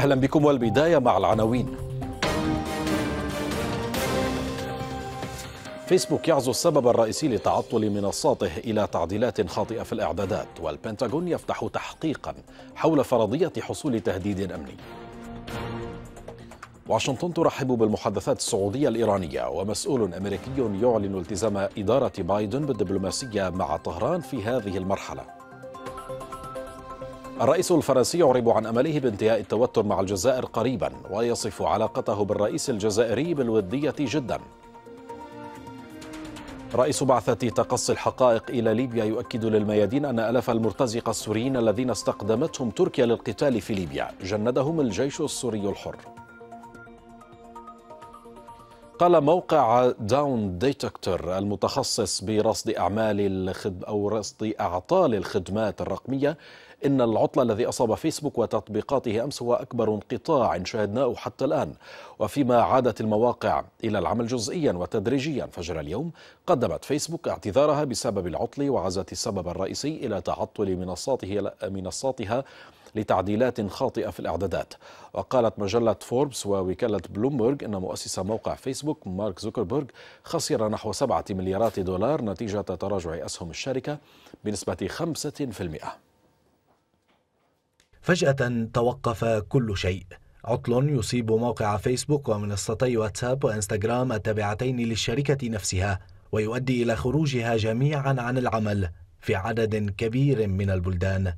أهلا بكم والبداية مع العناوين فيسبوك يعزو السبب الرئيسي لتعطل منصاته إلى تعديلات خاطئة في الإعدادات والبنتاغون يفتح تحقيقا حول فرضية حصول تهديد أمني واشنطن ترحب بالمحادثات السعودية الإيرانية ومسؤول أمريكي يعلن التزام إدارة بايدن بالدبلوماسية مع طهران في هذه المرحلة الرئيس الفرنسي يعرب عن امله بانتهاء التوتر مع الجزائر قريبا ويصف علاقته بالرئيس الجزائري بالوديه جدا رئيس بعثة تقصي الحقائق إلى ليبيا يؤكد للميادين أن ألاف المرتزقة السوريين الذين استقدمتهم تركيا للقتال في ليبيا جندهم الجيش السوري الحر قال موقع داون ديتكتور المتخصص برصد أعمال الخد أو رصد أعطال الخدمات الرقمية إن العطل الذي أصاب فيسبوك وتطبيقاته أمس هو أكبر انقطاع شاهدناه حتى الآن وفيما عادت المواقع إلى العمل جزئيا وتدريجيا فجر اليوم قدمت فيسبوك اعتذارها بسبب العطل وعزت السبب الرئيسي إلى تعطل منصاته منصاتها لتعديلات خاطئة في الإعدادات وقالت مجلة فوربس ووكالة بلومبرج أن مؤسس موقع فيسبوك مارك زوكربيرغ خسر نحو 7 مليارات دولار نتيجة تراجع أسهم الشركة بنسبة 5% فجأة توقف كل شيء عطل يصيب موقع فيسبوك ومنصتي واتساب وانستغرام التابعتين للشركة نفسها ويؤدي إلى خروجها جميعا عن العمل في عدد كبير من البلدان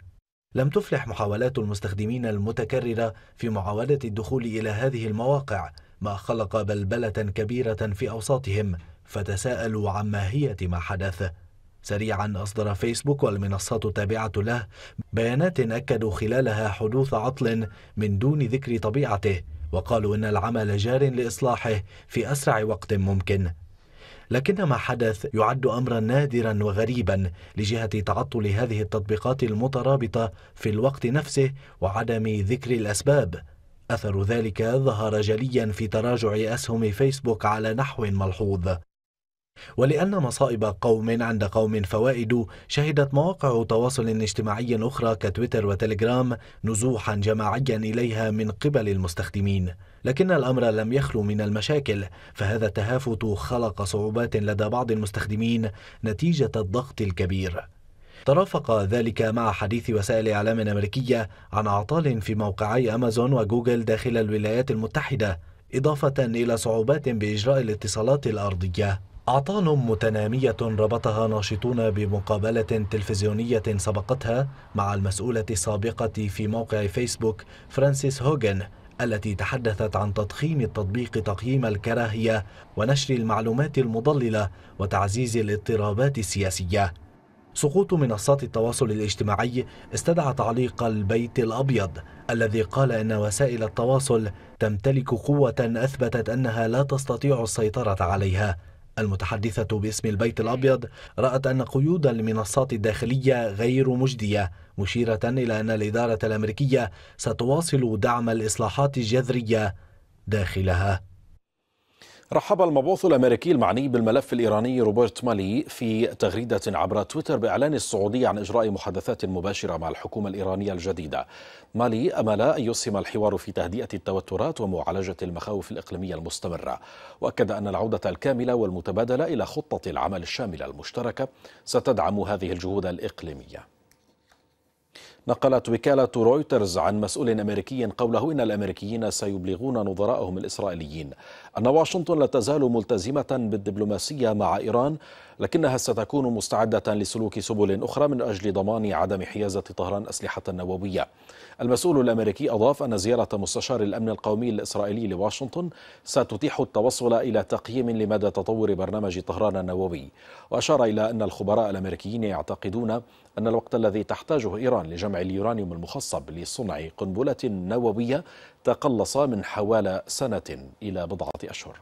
لم تفلح محاولات المستخدمين المتكررة في معاودة الدخول إلى هذه المواقع ما خلق بلبلة كبيرة في أوساطهم فتساءلوا عن ماهية ما حدث سريعا أصدر فيسبوك والمنصات التابعة له بيانات أكدوا خلالها حدوث عطل من دون ذكر طبيعته وقالوا إن العمل جار لإصلاحه في أسرع وقت ممكن لكن ما حدث يعد أمرا نادرا وغريبا لجهة تعطل هذه التطبيقات المترابطة في الوقت نفسه وعدم ذكر الأسباب أثر ذلك ظهر جليا في تراجع أسهم فيسبوك على نحو ملحوظ ولأن مصائب قوم عند قوم فوائد شهدت مواقع تواصل اجتماعي أخرى كتويتر وتليجرام نزوحا جماعيا إليها من قبل المستخدمين لكن الأمر لم يخلو من المشاكل فهذا التهافت خلق صعوبات لدى بعض المستخدمين نتيجة الضغط الكبير ترافق ذلك مع حديث وسائل إعلام أمريكية عن أعطال في موقعي أمازون وجوجل داخل الولايات المتحدة إضافة إلى صعوبات بإجراء الاتصالات الأرضية أعطال متنامية ربطها ناشطون بمقابلة تلفزيونية سبقتها مع المسؤولة السابقة في موقع فيسبوك فرانسيس هوجن التي تحدثت عن تضخيم التطبيق تقييم الكراهية ونشر المعلومات المضللة وتعزيز الاضطرابات السياسية سقوط منصات التواصل الاجتماعي استدعى تعليق البيت الأبيض الذي قال إن وسائل التواصل تمتلك قوة أثبتت أنها لا تستطيع السيطرة عليها المتحدثة باسم البيت الأبيض رأت أن قيود المنصات الداخلية غير مجدية مشيرة إلى أن الإدارة الأمريكية ستواصل دعم الإصلاحات الجذرية داخلها رحب المبعوث الامريكي المعني بالملف الايراني روبرت مالي في تغريده عبر تويتر باعلان السعوديه عن اجراء محادثات مباشره مع الحكومه الايرانيه الجديده. مالي امل ان يسهم الحوار في تهدئه التوترات ومعالجه المخاوف الاقليميه المستمره، واكد ان العوده الكامله والمتبادله الى خطه العمل الشامله المشتركه ستدعم هذه الجهود الاقليميه. نقلت وكالة رويترز عن مسؤول أمريكي قوله إن الأمريكيين سيبلغون نظرائهم الإسرائيليين أن واشنطن لا تزال ملتزمة بالدبلوماسية مع إيران لكنها ستكون مستعدة لسلوك سبل أخرى من أجل ضمان عدم حيازة طهران أسلحة نووية المسؤول الأمريكي أضاف أن زيارة مستشار الأمن القومي الإسرائيلي لواشنطن ستتيح التوصل إلى تقييم لمدى تطور برنامج طهران النووي وأشار إلى أن الخبراء الأمريكيين يعتقدون أن الوقت الذي تحتاجه إيران لجمع اليورانيوم المخصب لصنع قنبلة نووية تقلص من حوالي سنة إلى بضعة أشهر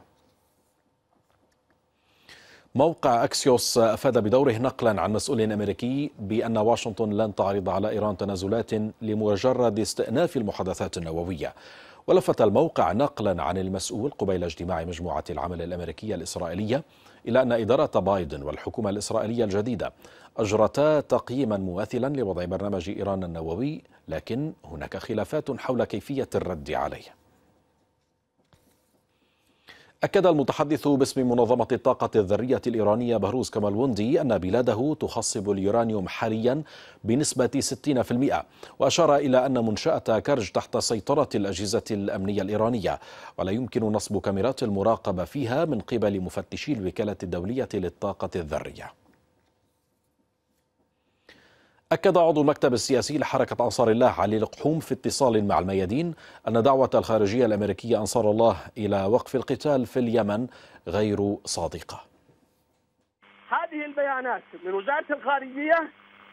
موقع أكسيوس أفاد بدوره نقلا عن مسؤول أمريكي بأن واشنطن لن تعرض على إيران تنازلات لمجرد استئناف المحادثات النووية ولفت الموقع نقلا عن المسؤول قبيل اجتماع مجموعة العمل الأمريكية الإسرائيلية إلى أن إدارة بايدن والحكومة الإسرائيلية الجديدة أجرتا تقييما مماثلا لوضع برنامج إيران النووي لكن هناك خلافات حول كيفية الرد عليه أكد المتحدث باسم منظمة الطاقة الذرية الإيرانية بهروز كمالوندي أن بلاده تخصب اليورانيوم حاليا بنسبة 60% وأشار إلى أن منشأة كرج تحت سيطرة الأجهزة الأمنية الإيرانية ولا يمكن نصب كاميرات المراقبة فيها من قبل مفتشي الوكالة الدولية للطاقة الذرية أكد عضو المكتب السياسي لحركة أنصار الله علي القحوم في اتصال مع الميادين أن دعوة الخارجية الأمريكية أنصار الله إلى وقف القتال في اليمن غير صادقة هذه البيانات من وزارة الخارجية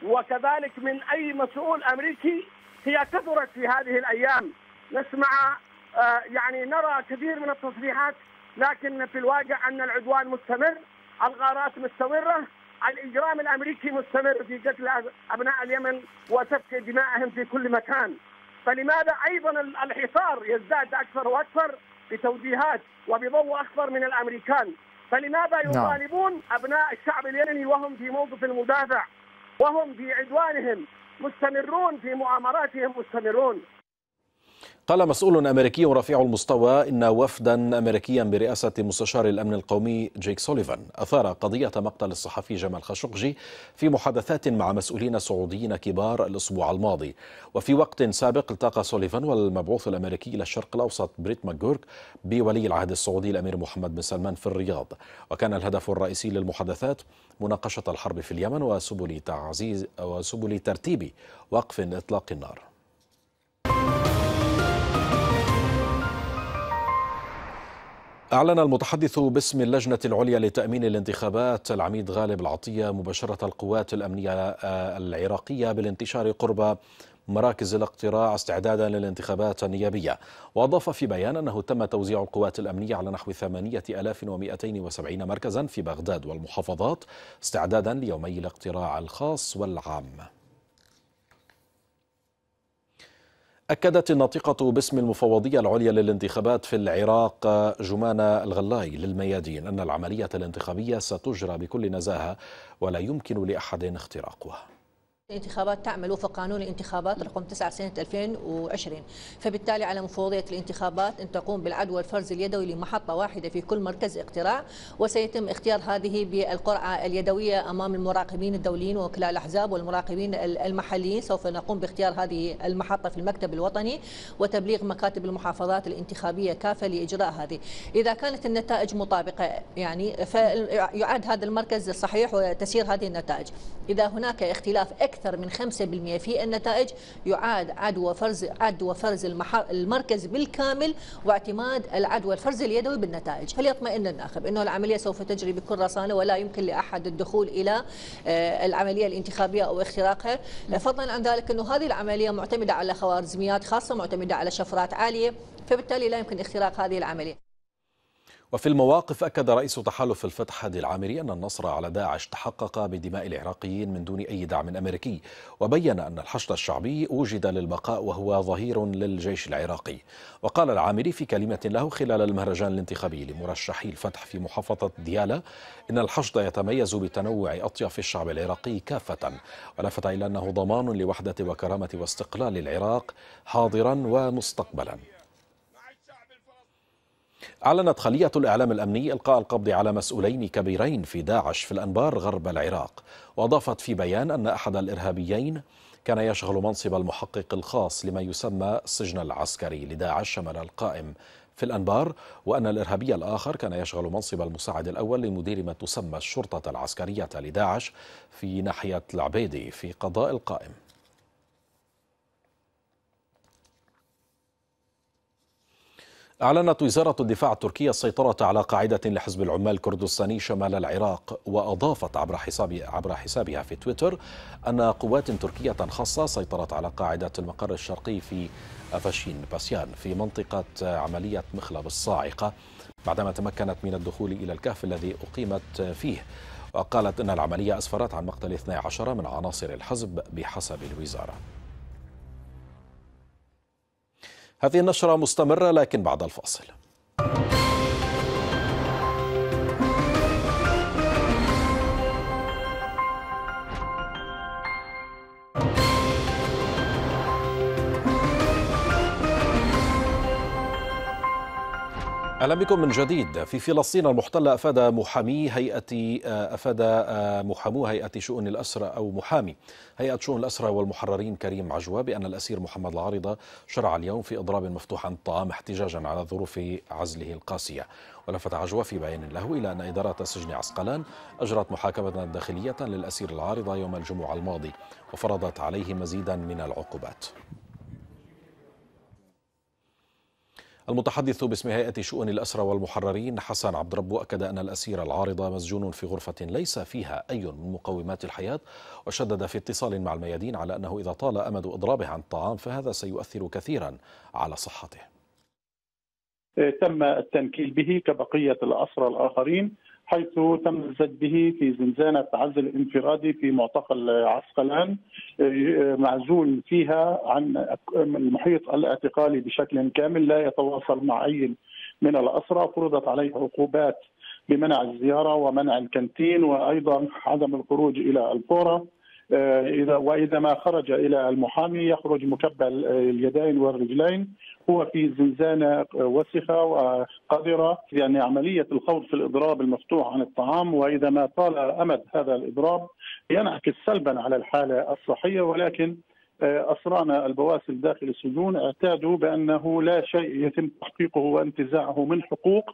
وكذلك من أي مسؤول أمريكي هي كثرت في هذه الأيام نسمع آه، يعني نرى كثير من التصريحات لكن في الواقع أن العدوان مستمر الغارات مستمرة الاجرام الامريكي مستمر في قتل ابناء اليمن وسفك دمائهم في كل مكان فلماذا ايضا الحصار يزداد اكثر واكثر بتوجيهات وبضوء اخضر من الامريكان فلماذا نعم. يطالبون ابناء الشعب اليمني وهم في موقف المدافع وهم في عدوانهم مستمرون في مؤامراتهم مستمرون قال مسؤول أمريكي رفيع المستوى إن وفدا أمريكيا برئاسة مستشار الأمن القومي جيك سوليفان أثار قضية مقتل الصحفي جمال خاشقجي في محادثات مع مسؤولين سعوديين كبار الأسبوع الماضي وفي وقت سابق التقى سوليفان والمبعوث الأمريكي إلى الشرق الأوسط بريت ماكجورك بولي العهد السعودي الأمير محمد بن سلمان في الرياض وكان الهدف الرئيسي للمحادثات مناقشة الحرب في اليمن وسبل تعزيز وسبل ترتيب وقف إطلاق النار أعلن المتحدث باسم اللجنة العليا لتأمين الانتخابات العميد غالب العطية مباشرة القوات الأمنية آه، العراقية بالانتشار قرب مراكز الاقتراع استعدادا للانتخابات النيابية وأضاف في بيان أنه تم توزيع القوات الأمنية على نحو 8270 مركزا في بغداد والمحافظات استعدادا ليومي الاقتراع الخاص والعام أكدت الناطقة باسم المفوضية العليا للانتخابات في العراق جمانة الغلاي للميادين أن العملية الانتخابية ستجرى بكل نزاهة ولا يمكن لأحد اختراقها الانتخابات تعمل وفق قانون الانتخابات رقم 9 سنة 2020 فبالتالي على مفوضية الانتخابات أن تقوم بالعدوى الفرز اليدوي لمحطة واحدة في كل مركز اقتراع وسيتم اختيار هذه بالقرعة اليدوية أمام المراقبين الدوليين ووكلاء الأحزاب والمراقبين المحليين سوف نقوم باختيار هذه المحطة في المكتب الوطني وتبليغ مكاتب المحافظات الانتخابية كافة لإجراء هذه إذا كانت النتائج مطابقة يعني فيعد هذا المركز الصحيح وتسير هذه النتائج إذا هناك اختلاف أكثر أكثر من 5% في النتائج يعاد عدوى فرز عدوى فرز المركز بالكامل واعتماد العدوى الفرز اليدوي بالنتائج فليطمئن الناخب أنه العملية سوف تجري بكل رصانة ولا يمكن لأحد الدخول إلى آه، العملية الانتخابية أو اختراقها نعم. فضلا عن ذلك أنه هذه العملية معتمدة على خوارزميات خاصة معتمدة على شفرات عالية فبالتالي لا يمكن اختراق هذه العملية وفي المواقف أكد رئيس تحالف الفتح هادي العامري أن النصر على داعش تحقق بدماء العراقيين من دون أي دعم أمريكي وبين أن الحشد الشعبي وجد للبقاء وهو ظهير للجيش العراقي وقال العامري في كلمة له خلال المهرجان الانتخابي لمرشحي الفتح في محافظة ديالا إن الحشد يتميز بتنوع أطياف الشعب العراقي كافة ولفت إلى أنه ضمان لوحدة وكرامة واستقلال العراق حاضرا ومستقبلا أعلنت خلية الإعلام الأمني إلقاء القبض على مسؤولين كبيرين في داعش في الأنبار غرب العراق وأضافت في بيان أن أحد الإرهابيين كان يشغل منصب المحقق الخاص لما يسمى السجن العسكري لداعش شمال القائم في الأنبار وأن الإرهابي الآخر كان يشغل منصب المساعد الأول لمدير ما تسمى الشرطة العسكرية لداعش في ناحية العبيدي في قضاء القائم أعلنت وزارة الدفاع التركية السيطرة على قاعدة لحزب العمال الكردستاني شمال العراق وأضافت عبر, حساب عبر حسابها في تويتر أن قوات تركية خاصة سيطرت على قاعدة المقر الشرقي في أفاشين باسيان في منطقة عملية مخلب الصاعقة بعدما تمكنت من الدخول إلى الكهف الذي أقيمت فيه وقالت أن العملية أسفرت عن مقتل 12 من عناصر الحزب بحسب الوزارة هذه النشرة مستمرة لكن بعد الفاصل اهلا بكم من جديد في فلسطين المحتله افاد محامي هيئه افاد محامو هيئه شؤون الاسرى او محامي هيئه شؤون الاسرى والمحررين كريم عجوه بان الاسير محمد العارضه شرع اليوم في اضراب مفتوح عن الطعام احتجاجا على ظروف عزله القاسيه ولفت عجوة في بيان له إلى أن إدارة سجن عسقلان أجرت محاكمة داخلية للأسير العارضة يوم الجمعة الماضي وفرضت عليه مزيدا من العقوبات المتحدث باسم هيئة شؤون الأسرى والمحررين حسن عبد ربه أكد أن الأسير العارضة مسجون في غرفة ليس فيها أي من مقومات الحياة وشدد في اتصال مع الميادين على أنه إذا طال أمد إضرابه عن الطعام فهذا سيؤثر كثيرا على صحته تم التنكيل به كبقية الأسرى الآخرين حيث تم الزج به في زنزانة عزل الانفرادي في معتقل عسقلان آه، معزول فيها عن المحيط الاعتقالي بشكل كامل لا يتواصل مع أي من الأسرى فرضت عليه عقوبات بمنع الزيارة ومنع الكانتين وأيضا عدم الخروج إلى القرى آه، اذا واذا ما خرج الى المحامي يخرج مكبل اليدين والرجلين هو في زنزانة آه، وسخة وقذرة يعني عملية الخوض في الإضراب المفتوح عن الطعام وإذا ما طال أمد هذا الإضراب ينعكس سلبا على الحالة الصحية ولكن آه، أسرانا البواسل داخل السجون اعتادوا بأنه لا شيء يتم تحقيقه وانتزاعه من حقوق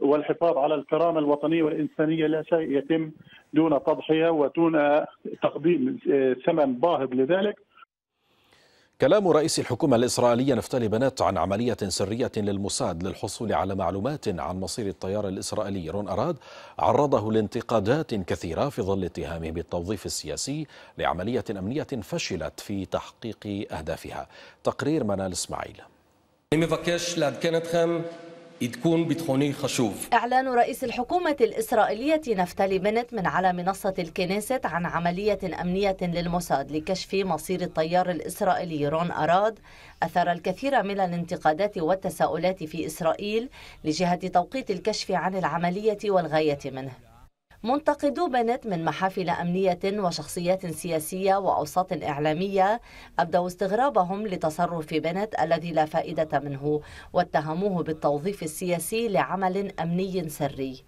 والحفاظ على الكرامة الوطنية والإنسانية لا شيء يتم دون تضحية ودون تقديم آه، ثمن باهظ لذلك كلام رئيس الحكومة الإسرائيلية نفتالي بنات عن عملية سرية للموساد للحصول على معلومات عن مصير الطيار الإسرائيلي رون أراد عرضه لانتقادات كثيرة في ظل اتهامه بالتوظيف السياسي لعملية أمنية فشلت في تحقيق أهدافها تقرير منال إسماعيل تكون بتخوني خشوف إعلان رئيس الحكومة الإسرائيلية نفتالي بنت من على منصة الكنيست عن عملية أمنية للموساد لكشف مصير الطيار الإسرائيلي رون أراد أثار الكثير من الانتقادات والتساؤلات في إسرائيل لجهة توقيت الكشف عن العملية والغاية منه منتقدو بنت من محافل أمنية وشخصيات سياسية وأوساط إعلامية أبدوا استغرابهم لتصرف بنت الذي لا فائدة منه واتهموه بالتوظيف السياسي لعمل أمني سري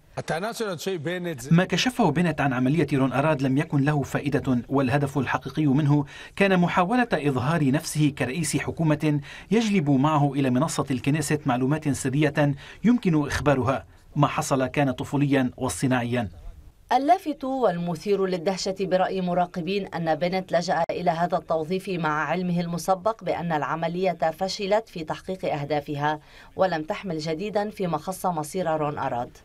ما كشفه بنت عن عملية رون أراد لم يكن له فائدة والهدف الحقيقي منه كان محاولة إظهار نفسه كرئيس حكومة يجلب معه إلى منصة الكنيسة معلومات سرية يمكن إخبارها ما حصل كان طفوليا واصطناعيا اللافت والمثير للدهشة برأي مراقبين أن بنت لجأ إلى هذا التوظيف مع علمه المسبق بأن العملية فشلت في تحقيق أهدافها ولم تحمل جديدا فيما خص مصير رون أراد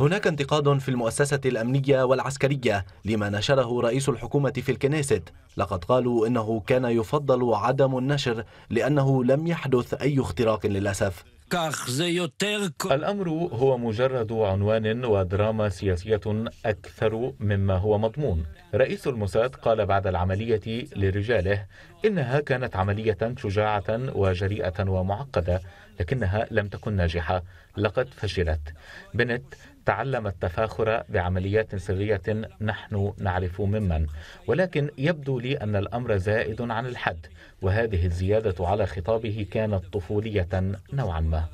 هناك انتقاد في المؤسسة الأمنية والعسكرية لما نشره رئيس الحكومة في الكنيست لقد قالوا إنه كان يفضل عدم النشر لأنه لم يحدث أي اختراق للأسف الأمر هو مجرد عنوان ودراما سياسية أكثر مما هو مضمون رئيس الموساد قال بعد العملية لرجاله إنها كانت عملية شجاعة وجريئة ومعقدة لكنها لم تكن ناجحة لقد فشلت بنت تعلم التفاخر بعمليات سرية نحن نعرف ممن ولكن يبدو لي أن الأمر زائد عن الحد وهذه الزيادة على خطابه كانت طفولية نوعا ما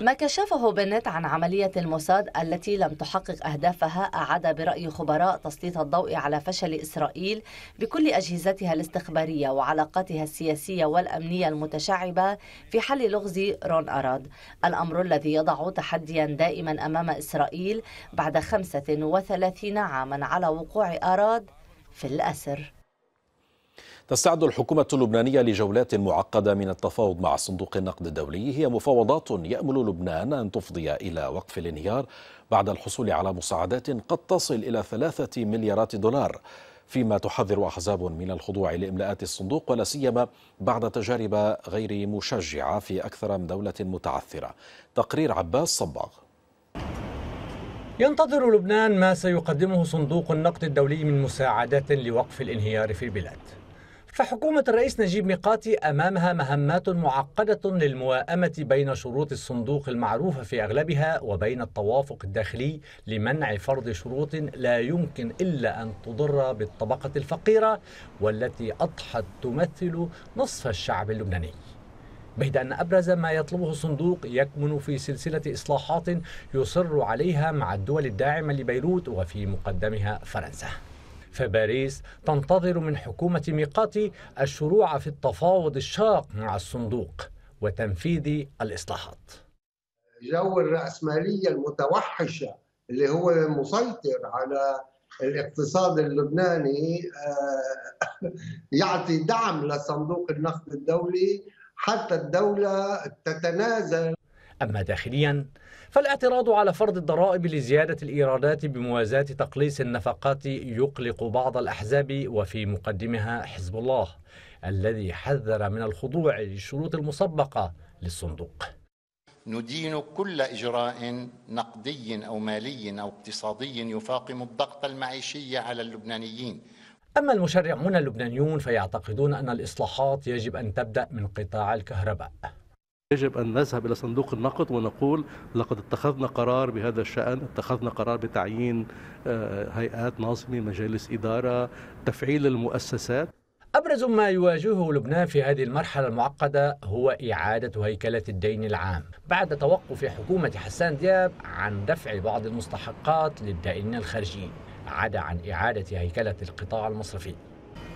ما كشفه بنت عن عملية الموساد التي لم تحقق أهدافها أعاد برأي خبراء تسليط الضوء على فشل إسرائيل بكل أجهزتها الاستخبارية وعلاقاتها السياسية والأمنية المتشعبة في حل لغز رون أراد الأمر الذي يضع تحديا دائما أمام إسرائيل بعد 35 عاما على وقوع أراد في الأسر تستعد الحكومة اللبنانية لجولات معقدة من التفاوض مع صندوق النقد الدولي هي مفاوضات يأمل لبنان أن تفضي إلى وقف الانهيار بعد الحصول على مساعدات قد تصل إلى ثلاثة مليارات دولار فيما تحذر أحزاب من الخضوع لإملاءات الصندوق ولا سيما بعد تجارب غير مشجعة في أكثر من دولة متعثرة تقرير عباس صباغ ينتظر لبنان ما سيقدمه صندوق النقد الدولي من مساعدات لوقف الانهيار في البلاد فحكومة الرئيس نجيب ميقاتي أمامها مهمات معقدة للموائمة بين شروط الصندوق المعروفة في أغلبها وبين التوافق الداخلي لمنع فرض شروط لا يمكن إلا أن تضر بالطبقة الفقيرة والتي أضحت تمثل نصف الشعب اللبناني بيد أن أبرز ما يطلبه الصندوق يكمن في سلسلة إصلاحات يصر عليها مع الدول الداعمة لبيروت وفي مقدمها فرنسا فباريس تنتظر من حكومة ميقاتي الشروع في التفاوض الشاق مع الصندوق وتنفيذ الإصلاحات جو الرأسمالية المتوحشة اللي هو مسيطر على الاقتصاد اللبناني آه، يعطي دعم لصندوق النقد الدولي حتى الدولة تتنازل أما داخليا فالاعتراض على فرض الضرائب لزيادة الإيرادات بموازاة تقليص النفقات يقلق بعض الأحزاب وفي مقدمها حزب الله الذي حذر من الخضوع للشروط المسبقة للصندوق ندين كل إجراء نقدي أو مالي أو اقتصادي يفاقم الضغط المعيشي على اللبنانيين أما المشرعون اللبنانيون فيعتقدون أن الإصلاحات يجب أن تبدأ من قطاع الكهرباء يجب أن نذهب إلى صندوق النقد ونقول لقد اتخذنا قرار بهذا الشأن اتخذنا قرار بتعيين آه، هيئات ناظمة مجالس إدارة تفعيل المؤسسات أبرز ما يواجهه لبنان في هذه المرحلة المعقدة هو إعادة هيكلة الدين العام بعد توقف حكومة حسان دياب عن دفع بعض المستحقات للدائنين الخارجيين عدا عن إعادة هيكلة القطاع المصرفي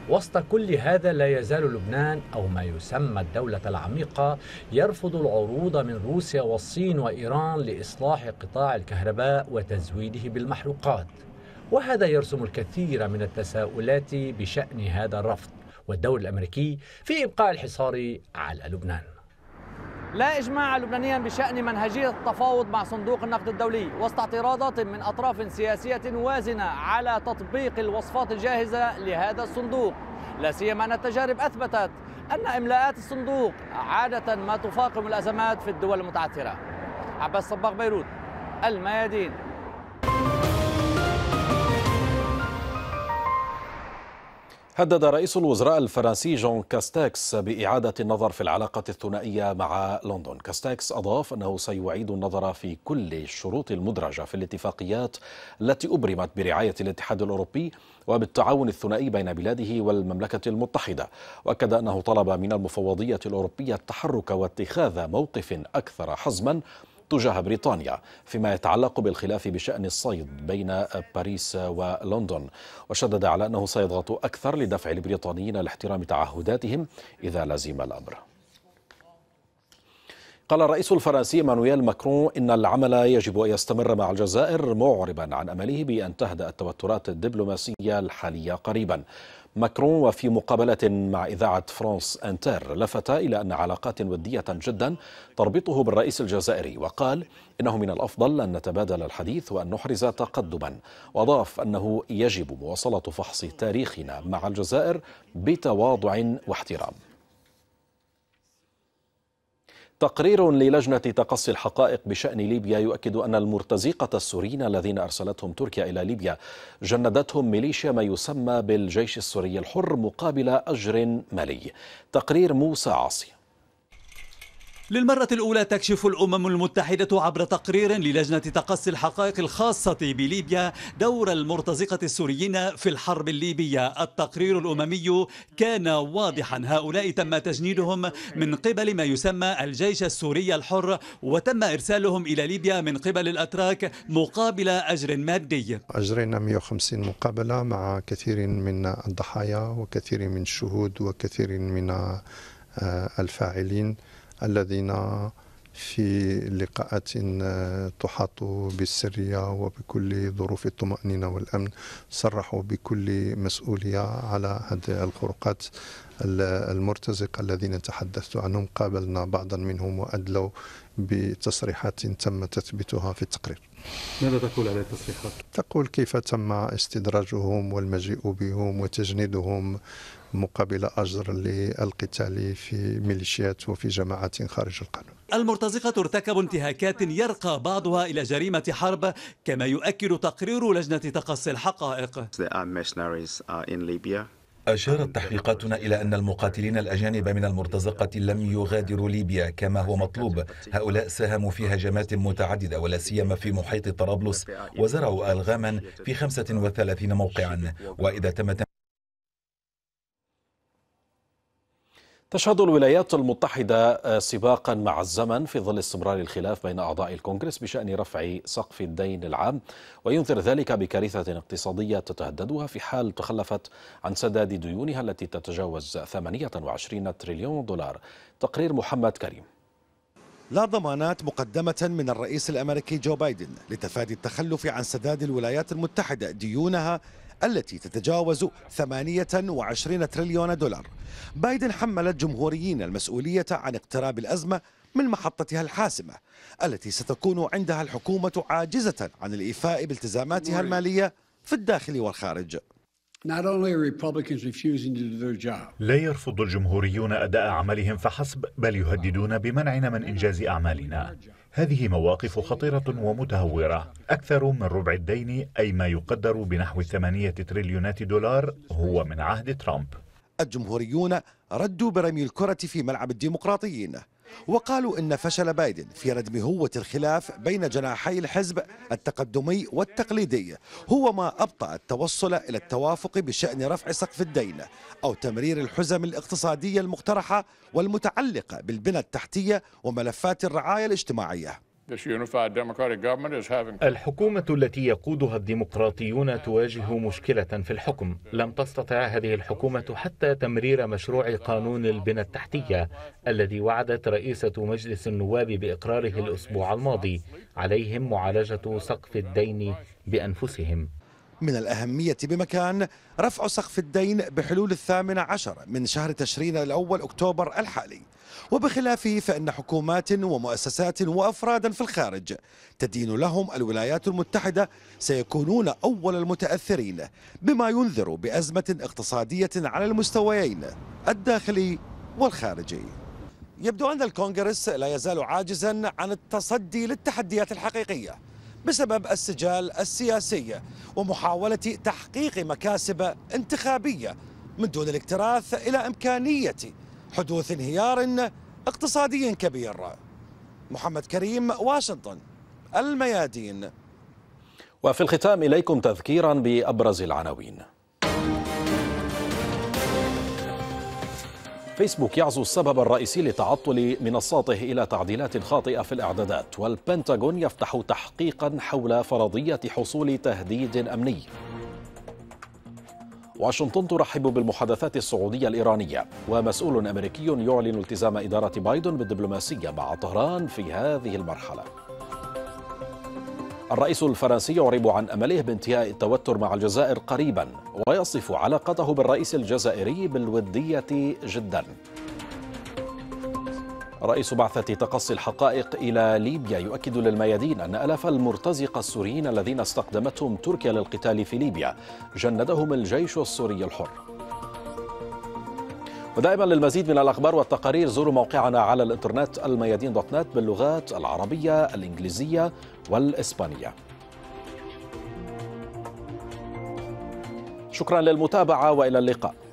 وسط كل هذا لا يزال لبنان أو ما يسمى الدولة العميقة يرفض العروض من روسيا والصين وإيران لإصلاح قطاع الكهرباء وتزويده بالمحروقات وهذا يرسم الكثير من التساؤلات بشأن هذا الرفض والدور الأمريكي في إبقاء الحصار على لبنان لا إجماع لبنانيا بشأن منهجية التفاوض مع صندوق النقد الدولي وسط اعتراضات من أطراف سياسية وازنة على تطبيق الوصفات الجاهزة لهذا الصندوق لا سيما أن التجارب أثبتت أن إملاءات الصندوق عادة ما تفاقم الأزمات في الدول المتعثرة عباس صباغ بيروت الميادين هدد رئيس الوزراء الفرنسي جون كاستاكس بإعادة النظر في العلاقة الثنائية مع لندن كاستاكس أضاف أنه سيعيد النظر في كل الشروط المدرجة في الاتفاقيات التي أبرمت برعاية الاتحاد الأوروبي وبالتعاون الثنائي بين بلاده والمملكة المتحدة وأكد أنه طلب من المفوضية الأوروبية التحرك واتخاذ موقف أكثر حزما تجاه بريطانيا فيما يتعلق بالخلاف بشأن الصيد بين باريس ولندن وشدد على أنه سيضغط أكثر لدفع البريطانيين لاحترام تعهداتهم إذا لزم الأمر قال الرئيس الفرنسي مانويل ماكرون إن العمل يجب أن يستمر مع الجزائر معربا عن أمله بأن تهدأ التوترات الدبلوماسية الحالية قريبا ماكرون وفي مقابلة مع إذاعة فرانس أنتر لفت إلى أن علاقات ودية جدا تربطه بالرئيس الجزائري وقال إنه من الأفضل أن نتبادل الحديث وأن نحرز تقدما وأضاف أنه يجب مواصلة فحص تاريخنا مع الجزائر بتواضع واحترام تقرير للجنة تقصي الحقائق بشأن ليبيا يؤكد أن المرتزقة السوريين الذين أرسلتهم تركيا إلى ليبيا جندتهم ميليشيا ما يسمى بالجيش السوري الحر مقابل أجر مالي تقرير موسى عاصي للمرة الأولى تكشف الأمم المتحدة عبر تقرير للجنة تقصي الحقائق الخاصة بليبيا دور المرتزقة السوريين في الحرب الليبية التقرير الأممي كان واضحا هؤلاء تم تجنيدهم من قبل ما يسمى الجيش السوري الحر وتم إرسالهم إلى ليبيا من قبل الأتراك مقابل أجر مادي أجرينا 150 مقابلة مع كثير من الضحايا وكثير من الشهود وكثير من آه، الفاعلين الذين في لقاءات تحاط بالسرية وبكل ظروف الطمأنينة والأمن صرحوا بكل مسؤولية على هذه الخروقات المرتزقة الذين تحدثت عنهم قابلنا بعضا منهم وأدلوا بتصريحات تم تثبيتها في التقرير ماذا تقول على التصريحات؟ تقول كيف تم استدراجهم والمجيء بهم وتجنيدهم مقابل أجر للقتال في ميليشيات وفي جماعات خارج القانون المرتزقة ارتكب انتهاكات يرقى بعضها إلى جريمة حرب كما يؤكد تقرير لجنة تقصي الحقائق uh, أشارت تحقيقاتنا إلى أن المقاتلين الأجانب من المرتزقة لم يغادروا ليبيا كما هو مطلوب هؤلاء ساهموا في هجمات متعددة ولا سيما في محيط طرابلس وزرعوا ألغاما في 35 موقعا وإذا تم تشهد الولايات المتحدة آه، سباقا مع الزمن في ظل استمرار الخلاف بين أعضاء الكونغرس بشأن رفع سقف الدين العام وينذر ذلك بكارثة اقتصادية تتهددها في حال تخلفت عن سداد ديونها التي تتجاوز 28 تريليون دولار تقرير محمد كريم لا ضمانات مقدمة من الرئيس الأمريكي جو بايدن لتفادي التخلف عن سداد الولايات المتحدة ديونها التي تتجاوز 28 تريليون دولار بايدن حمل الجمهوريين المسؤولية عن اقتراب الأزمة من محطتها الحاسمة التي ستكون عندها الحكومة عاجزة عن الإيفاء بالتزاماتها المالية في الداخل والخارج لا يرفض الجمهوريون أداء عملهم فحسب بل يهددون بمنعنا من إنجاز أعمالنا هذه مواقف خطيرة ومتهورة أكثر من ربع الدين أي ما يقدر بنحو ثمانية تريليونات دولار هو من عهد ترامب الجمهوريون ردوا برمي الكرة في ملعب الديمقراطيين وقالوا إن فشل بايدن في ردم هوة الخلاف بين جناحي الحزب التقدمي والتقليدي هو ما أبطأ التوصل إلى التوافق بشأن رفع سقف الدين أو تمرير الحزم الاقتصادية المقترحة والمتعلقة بالبنى التحتية وملفات الرعاية الاجتماعية الحكومة التي يقودها الديمقراطيون تواجه مشكلة في الحكم. لم تستطع هذه الحكومة حتى تمرير مشروع قانون البنى التحتية الذي وعدت رئيسة مجلس النواب بإقراره الأسبوع الماضي. عليهم معالجة سقف الدين بأنفسهم. من الأهمية بمكان رفع سقف الدين بحلول الثامن عشر من شهر تشرين الأول أكتوبر الحالي وبخلافه فإن حكومات ومؤسسات وأفرادا في الخارج تدين لهم الولايات المتحدة سيكونون أول المتأثرين بما ينذر بأزمة اقتصادية على المستويين الداخلي والخارجي يبدو أن الكونغرس لا يزال عاجزا عن التصدي للتحديات الحقيقية بسبب السجال السياسي ومحاولة تحقيق مكاسب انتخابية من دون الاكتراث إلى إمكانية حدوث انهيار اقتصادي كبير محمد كريم واشنطن الميادين وفي الختام إليكم تذكيرا بأبرز العناوين فيسبوك يعزو السبب الرئيسي لتعطل منصاته إلى تعديلات خاطئة في الإعدادات والبنتاغون يفتح تحقيقا حول فرضية حصول تهديد أمني واشنطن ترحب بالمحادثات السعودية الإيرانية ومسؤول أمريكي يعلن التزام إدارة بايدن بالدبلوماسية مع طهران في هذه المرحلة الرئيس الفرنسي يعرب عن أمله بانتهاء التوتر مع الجزائر قريبا ويصف علاقته بالرئيس الجزائري بالودية جدا رئيس بعثة تقصي الحقائق إلى ليبيا يؤكد للميادين أن ألاف المرتزقة السوريين الذين استقدمتهم تركيا للقتال في ليبيا جندهم الجيش السوري الحر ودائما للمزيد من الأخبار والتقارير زوروا موقعنا على الإنترنت الميادين دوت نت باللغات العربية الإنجليزية والإسبانية شكرا للمتابعة وإلى اللقاء